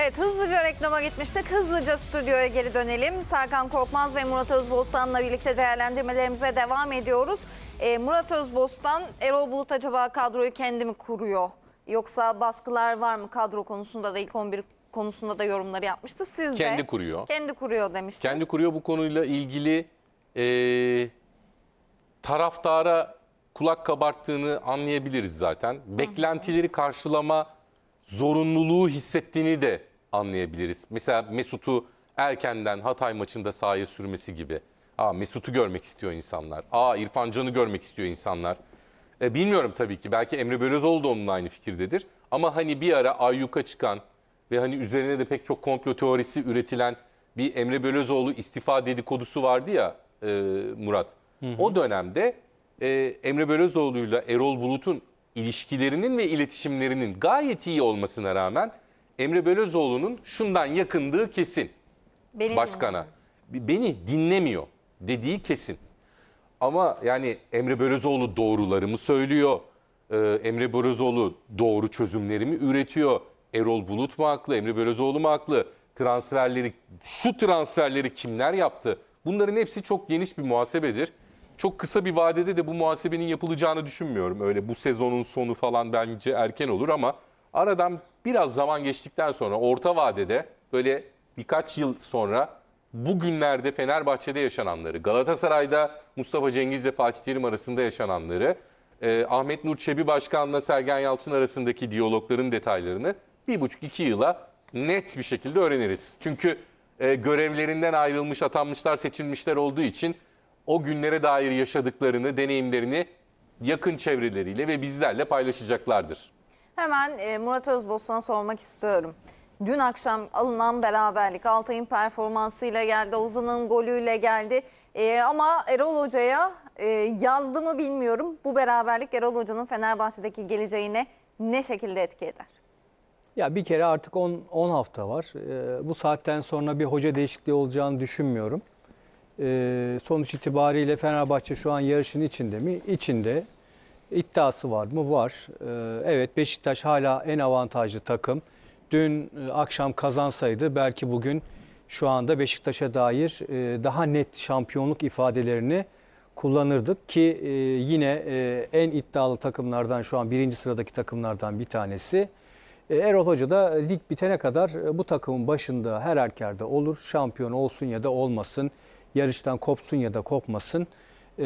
Evet hızlıca reklama gitmiştik. Hızlıca stüdyoya geri dönelim. Serkan Korkmaz ve Murat Özbostan'la birlikte değerlendirmelerimize devam ediyoruz. Ee, Murat Özbostan, Erol Bulut acaba kadroyu kendi mi kuruyor? Yoksa baskılar var mı kadro konusunda da ilk 11 konusunda da yorumları yapmıştı. Siz Kendi kuruyor. kendi kuruyor demişti Kendi kuruyor bu konuyla ilgili eee, taraftara kulak kabarttığını anlayabiliriz zaten. Beklentileri karşılama zorunluluğu hissettiğini de anlayabiliriz. Mesela Mesut'u erkenden Hatay maçında sahaya sürmesi gibi. Aa Mesut'u görmek istiyor insanlar. Aa İrfan Can'ı görmek istiyor insanlar. E, bilmiyorum tabii ki. Belki Emre Belözoğlu da onunla aynı fikirdedir. Ama hani bir ara ayyuka çıkan ve hani üzerine de pek çok komplo teorisi üretilen bir Emre Belözoğlu istifa dedikodusu vardı ya e, Murat. Hı hı. O dönemde e, Emre Belözoğlu'yla Erol Bulut'un ilişkilerinin ve iletişimlerinin gayet iyi olmasına rağmen Emre Belözoğlu'nun şundan yakındığı kesin. Beni başkana. Dinliyor. Beni dinlemiyor dediği kesin. Ama yani Emre Belözoğlu doğruları söylüyor? Ee, Emre Belözoğlu doğru çözümlerimi üretiyor? Erol Bulut mu haklı? Emre Belözoğlu mu haklı? Transferleri, şu transferleri kimler yaptı? Bunların hepsi çok geniş bir muhasebedir çok kısa bir vadede de bu muhasebenin yapılacağını düşünmüyorum. Öyle bu sezonun sonu falan bence erken olur ama aradan biraz zaman geçtikten sonra orta vadede böyle birkaç yıl sonra bugünlerde Fenerbahçe'de yaşananları, Galatasaray'da Mustafa Cengizle Fatih Terim arasında yaşananları, e, Ahmet Nur Çebi Başkan'la Sergen Yalçın arasındaki diyalogların detaylarını bir buçuk iki yıla net bir şekilde öğreniriz. Çünkü e, görevlerinden ayrılmış, atanmışlar, seçilmişler olduğu için o günlere dair yaşadıklarını, deneyimlerini yakın çevreleriyle ve bizlerle paylaşacaklardır. Hemen e, Murat Özbostan'a sormak istiyorum. Dün akşam alınan beraberlik Altay'ın performansıyla geldi, Ozan'ın golüyle geldi. E, ama Erol Hoca'ya e, yazdı mı bilmiyorum. Bu beraberlik Erol Hoca'nın Fenerbahçe'deki geleceğine ne şekilde etki eder? Ya bir kere artık 10 hafta var. E, bu saatten sonra bir hoca değişikliği olacağını düşünmüyorum. Ee, sonuç itibariyle Fenerbahçe şu an yarışın içinde mi? İçinde. İddiası var mı? Var. Ee, evet Beşiktaş hala en avantajlı takım. Dün e, akşam kazansaydı belki bugün şu anda Beşiktaş'a dair e, daha net şampiyonluk ifadelerini kullanırdık ki e, yine en iddialı takımlardan şu an birinci sıradaki takımlardan bir tanesi. E, Erol Hoca da lig bitene kadar bu takımın başında her erkerde olur. Şampiyon olsun ya da olmasın yarıştan kopsun ya da kopmasın. Ee,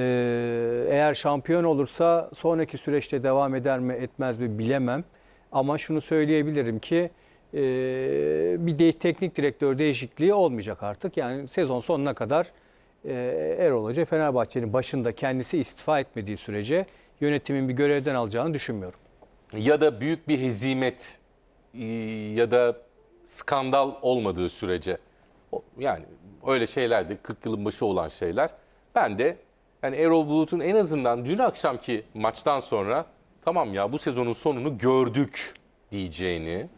eğer şampiyon olursa sonraki süreçte devam eder mi etmez mi bilemem. Ama şunu söyleyebilirim ki e, bir de, teknik direktör değişikliği olmayacak artık. Yani sezon sonuna kadar e, Erol Hoca Fenerbahçe'nin başında kendisi istifa etmediği sürece yönetimin bir görevden alacağını düşünmüyorum. Ya da büyük bir hezimet e, ya da skandal olmadığı sürece yani öyle şeyler de 40 yılın başı olan şeyler. Ben de yani Erol Bulut'un en azından dün akşamki maçtan sonra tamam ya bu sezonun sonunu gördük diyeceğini,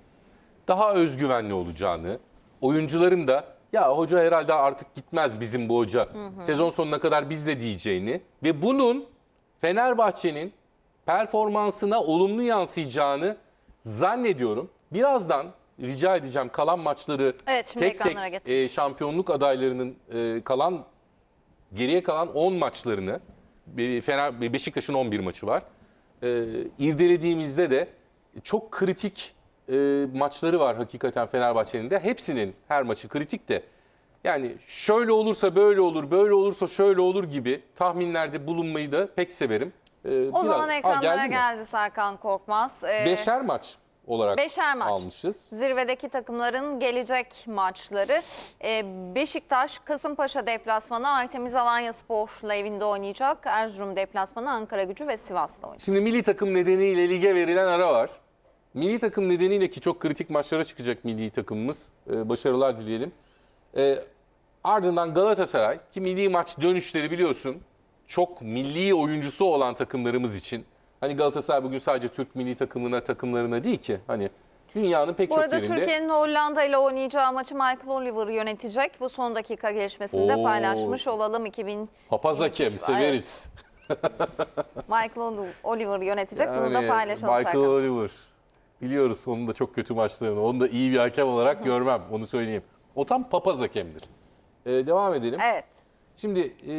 daha özgüvenli olacağını, oyuncuların da ya hoca herhalde artık gitmez bizim bu hoca hı hı. sezon sonuna kadar bizle diyeceğini ve bunun Fenerbahçe'nin performansına olumlu yansıyacağını zannediyorum. Birazdan rica edeceğim kalan maçları Evet, tek tek e, şampiyonluk adaylarının e, kalan geriye kalan 10 maçlarını bir Fener Beşiktaş'ın 11 maçı var. E, irdelediğimizde de çok kritik e, maçları var hakikaten Fenerbahçe'nin de. Hepsinin her maçı kritik de. Yani şöyle olursa böyle olur, böyle olursa şöyle olur gibi tahminlerde bulunmayı da pek severim. E, O biraz- zaman Aa, ekranlara geldi, Serkan Korkmaz. Ee, Beşer maç olarak Beşer maç. almışız. Zirvedeki takımların gelecek maçları. Ee, Beşiktaş, Kasımpaşa deplasmanı, Artemiz Alanya Spor'la evinde oynayacak. Erzurum deplasmanı, Ankara gücü ve Sivas'ta oynayacak. Şimdi milli takım nedeniyle lige verilen ara var. Milli takım nedeniyle ki çok kritik maçlara çıkacak milli takımımız. Ee, başarılar dileyelim. Ee, ardından Galatasaray ki milli maç dönüşleri biliyorsun çok milli oyuncusu olan takımlarımız için Hani Galatasaray bugün sadece Türk milli takımına takımlarına değil ki. Hani dünyanın pek Bu çok arada yerinde. Türkiye'nin Hollanda ile oynayacağı maçı Michael Oliver yönetecek. Bu son dakika gelişmesinde Oo. paylaşmış olalım 2000. Papaz hakem severiz. Michael Oliver yönetecek. Yani, Bunu da paylaşalım. Michael Serkan. Oliver. Biliyoruz onun da çok kötü maçlarını. Onu da iyi bir hakem olarak görmem. Onu söyleyeyim. O tam papaz hakemdir. Ee, devam edelim. Evet. Şimdi e,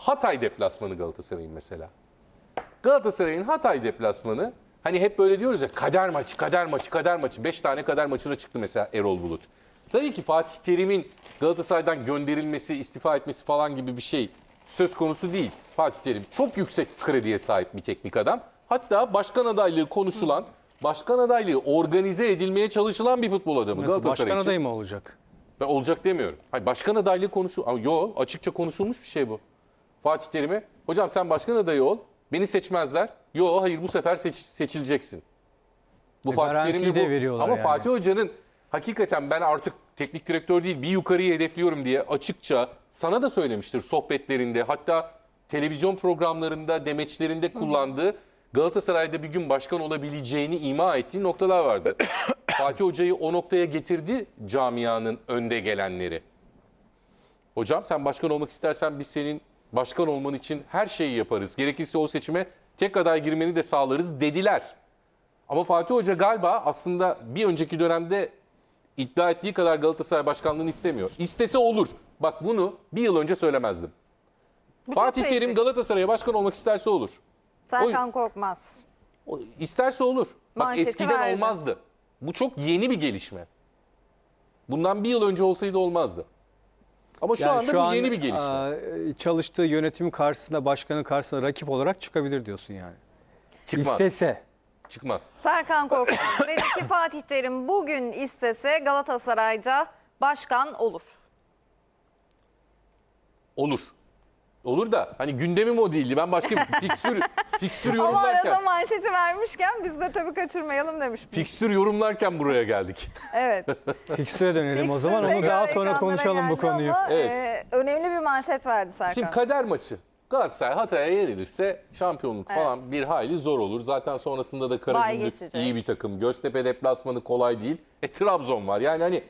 Hatay deplasmanı Galatasaray'ın mesela. Galatasaray'ın Hatay deplasmanı hani hep böyle diyoruz ya kader maçı, kader maçı, kader maçı. Beş tane kader maçına çıktı mesela Erol Bulut. Tabii ki Fatih Terim'in Galatasaray'dan gönderilmesi, istifa etmesi falan gibi bir şey söz konusu değil. Fatih Terim çok yüksek krediye sahip bir teknik adam. Hatta başkan adaylığı konuşulan, başkan adaylığı organize edilmeye çalışılan bir futbol adamı Nasıl, Galatasaray başkan için. adayı mı olacak? Ben olacak demiyorum. Hayır, başkan adaylığı konusu ama açıkça konuşulmuş bir şey bu. Fatih Terim'e hocam sen başkan adayı ol. Beni seçmezler. Yo hayır bu sefer seç, seçileceksin. Bu e, Fatih Terim'i de bu. veriyorlar Ama yani. Fatih Hoca'nın hakikaten ben artık teknik direktör değil bir yukarıyı hedefliyorum diye açıkça sana da söylemiştir sohbetlerinde hatta televizyon programlarında demeçlerinde kullandığı Galatasaray'da bir gün başkan olabileceğini ima ettiği noktalar vardı. Fatih Hoca'yı o noktaya getirdi camianın önde gelenleri. Hocam sen başkan olmak istersen biz senin başkan olman için her şeyi yaparız. Gerekirse o seçime tek aday girmeni de sağlarız dediler. Ama Fatih Hoca galiba aslında bir önceki dönemde iddia ettiği kadar Galatasaray başkanlığını istemiyor. İstese olur. Bak bunu bir yıl önce söylemezdim. Bu Fatih çok Terim Galatasaray'a başkan olmak isterse olur. Serkan o, Korkmaz. O, isterse olur. Bak eskiden verdi. olmazdı. Bu çok yeni bir gelişme. Bundan bir yıl önce olsaydı olmazdı. Ama şu yani anda şu bu an, yeni bir gelişme. Çalıştığı yönetimin karşısında, başkanın karşısında rakip olarak çıkabilir diyorsun yani. Çıkmaz. İstese. Çıkmaz. Serkan Korkut dedi ki Fatih Terim bugün istese Galatasaray'da başkan olur. Olur. Olur da hani gündemim o değildi. Ben başka bir fikstür, fikstür yorumlarken. Ama arada manşeti vermişken biz de tabii kaçırmayalım demiş. Fikstür yorumlarken buraya geldik. Evet. Fikstüre dönelim Fikstür o zaman. Onu daha sonra konuşalım bu konuyu. Evet. E, önemli bir manşet verdi Serkan. Şimdi kader maçı. Galatasaray Hatay'a yenilirse şampiyonluk evet. falan bir hayli zor olur. Zaten sonrasında da Karagümrük iyi bir takım. Göztepe deplasmanı kolay değil. E Trabzon var. Yani hani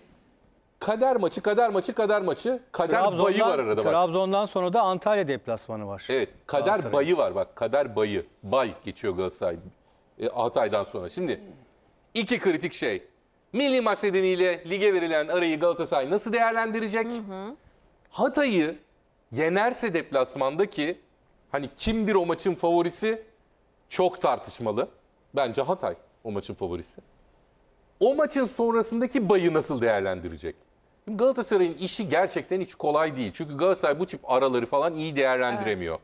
Kader maçı, kader maçı, kader maçı. Kader bayı var arada bak. Trabzon'dan sonra da Antalya deplasmanı var. Evet, kader bayı var bak. Kader bayı. Bay geçiyor Galatasaray e, Hatay'dan sonra. Şimdi iki kritik şey. Milli maç nedeniyle lige verilen arayı Galatasaray nasıl değerlendirecek? Hatay'ı yenerse deplasmanda ki, hani kimdir o maçın favorisi çok tartışmalı. Bence Hatay o maçın favorisi. O maçın sonrasındaki bayı nasıl değerlendirecek? Galatasaray'ın işi gerçekten hiç kolay değil. Çünkü Galatasaray bu tip araları falan iyi değerlendiremiyor.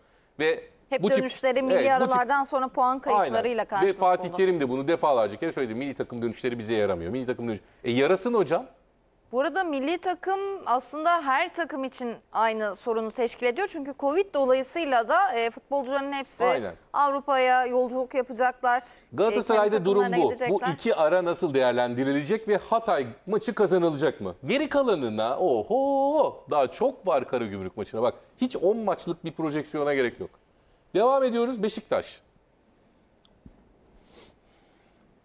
Evet. Ve hep bu dönüşleri tip, milli evet, aralardan tip, sonra puan kayıplarıyla karşılaştı. Ve Fatih Terim de bunu defalarca kere söyledi. Milli takım dönüşleri bize yaramıyor. Milli takım dönüş. E yarasın hocam. Bu arada milli takım aslında her takım için aynı sorunu teşkil ediyor. Çünkü Covid dolayısıyla da e, futbolcuların hepsi Avrupa'ya yolculuk yapacaklar. E, Galatasaray'da e, durum bu. Bu iki ara nasıl değerlendirilecek ve Hatay maçı kazanılacak mı? Geri kalanına oho daha çok var Karagümrük maçına. Bak hiç 10 maçlık bir projeksiyona gerek yok. Devam ediyoruz Beşiktaş.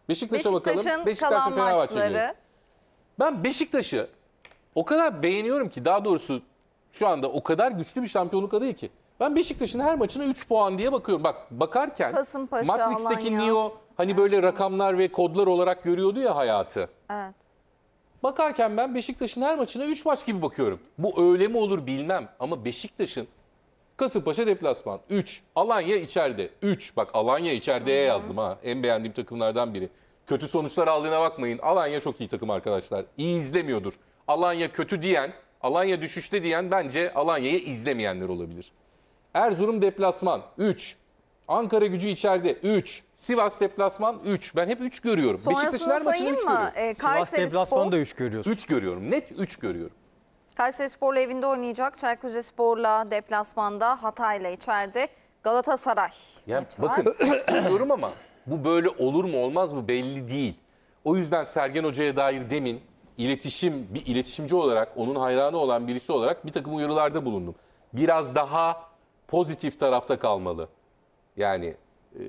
Beşiktaş'a Beşiktaş bakalım. Beşiktaş ve Fenerbahçe. Ben Beşiktaş'ı o kadar beğeniyorum ki daha doğrusu şu anda o kadar güçlü bir şampiyonluk adayı ki. Ben Beşiktaş'ın her maçına 3 puan diye bakıyorum. Bak bakarken Kasımpaşa, Matrix'teki Alanya. Neo hani evet. böyle rakamlar ve kodlar olarak görüyordu ya hayatı. Evet. Bakarken ben Beşiktaş'ın her maçına 3 maç gibi bakıyorum. Bu öyle mi olur bilmem ama Beşiktaş'ın Kasımpaşa deplasman 3, Alanya içeride 3. Bak Alanya içeride'ye yazdım ha. En beğendiğim takımlardan biri kötü sonuçlar aldığına bakmayın. Alanya çok iyi takım arkadaşlar. İyi izlemiyordur. Alanya kötü diyen, Alanya düşüşte diyen bence Alanya'yı izlemeyenler olabilir. Erzurum deplasman 3. Ankara gücü içeride 3. Sivas deplasman 3. Ben hep 3 görüyorum. Beşiktaş'ın her Sonrasını maçını 3 mı? görüyorum. E, Sivas Kayseri deplasmanı da 3 görüyorsun. 3 görüyorum. Net 3 görüyorum. Kayseri Spor'la evinde oynayacak. Çaykur Spor'la deplasmanda, Hatay'la içeride. Galatasaray. Yani bakın üç görüyorum ama bu böyle olur mu olmaz mı belli değil. O yüzden Sergen Hoca'ya dair demin iletişim bir iletişimci olarak onun hayranı olan birisi olarak bir takım uyarılarda bulundum. Biraz daha pozitif tarafta kalmalı. Yani e,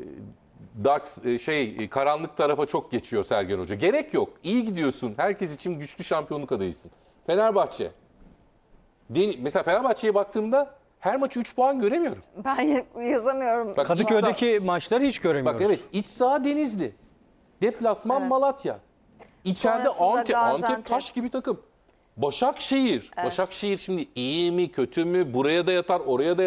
dark e, şey e, karanlık tarafa çok geçiyor Sergen Hoca. Gerek yok. İyi gidiyorsun. Herkes için güçlü şampiyonluk adayısın. Fenerbahçe. mesela Fenerbahçe'ye baktığımda her maçı 3 puan göremiyorum. Ben yazamıyorum. Bak, Kadıköy'deki maçları hiç göremiyoruz. Bak evet iç saha Denizli. Deplasman Evet. Malatya. İçeride Sonrasında Antep, Antep taş gibi takım. Başakşehir. Başakşehir şimdi iyi mi kötü mü buraya da yatar oraya da yatar.